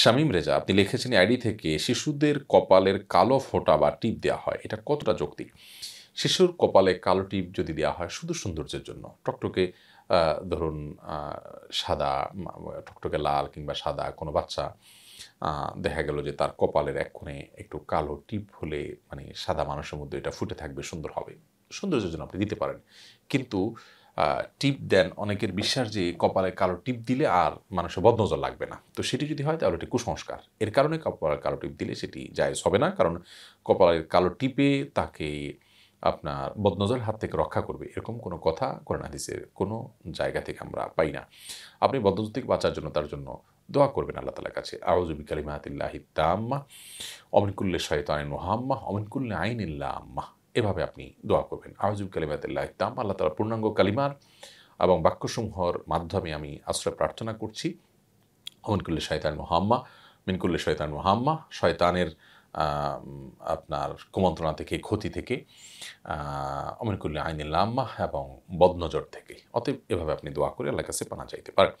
শামীম রেজা আপনি লিখেছেন আইডি থেকে শিশুদের কপালের কালো ফোঁটা বা টিপ দেওয়া হয় এটা কতটা যৌক্তিক শিশুর কপালে কালো টিপ যদি দেওয়া হয় শুধু সৌন্দর্যের জন্য টকটকে ধরুন সাদা টকটকে লাল কিংবা সাদা কোনো বাচ্চা দেখা গেল যে তার কপালের এক্ষণে একটু কালো টিপ হলে মানে সাদা মানুষের মধ্যে এটা ফুটে থাকবে সুন্দর হবে সৌন্দর্যের জন্য আপনি দিতে পারেন কিন্তু টিপ দেন অনেকের বিশ্বাস যে কপালে কালো টিপ দিলে আর মানুষের বদনজর লাগবে না তো সেটি যদি হয় তাহলে এটি কুসংস্কার এর কারণে কপালের কালো টিপ দিলে সেটি জায়জ হবে না কারণ কপালের কালো টিপে তাকে আপনার বদনজর হাত থেকে রক্ষা করবে এরকম কোনো কথা কোরআন হাদিসের কোনো জায়গা থেকে আমরা পাই না আপনি বদনজর থেকে বাঁচার জন্য তার জন্য দোয়া করবেন আল্লাহ তালার কাছে আউজুবি কালিমাহাতিল্লাহ তাম্মা অমিনকুল্লে আইন মোহাম্মা অমিনকুল্লে আইনিল্লা আম্মা এভাবে আপনি দোয়া করবেন আহজুব কালিমাতিল্লাহ ইতাম আল্লাহ তালা পূর্ণাঙ্গ কালিমার এবং বাক্যসমূহর মাধ্যমে আমি আশ্রয় প্রার্থনা করছি অমিনকুল্লি শয়তান মোহাম্মা মিনকুল্লি শয়তান মোহাম্মা শয়তানের আপনার কুমন্ত্রণা থেকে ক্ষতি থেকে অমিনকুল্লি আইনিল্লা আম্মা এবং বদনজর থেকে অতএব এভাবে আপনি দোয়া করে আল্লাহ কাছে পানা চাইতে পারেন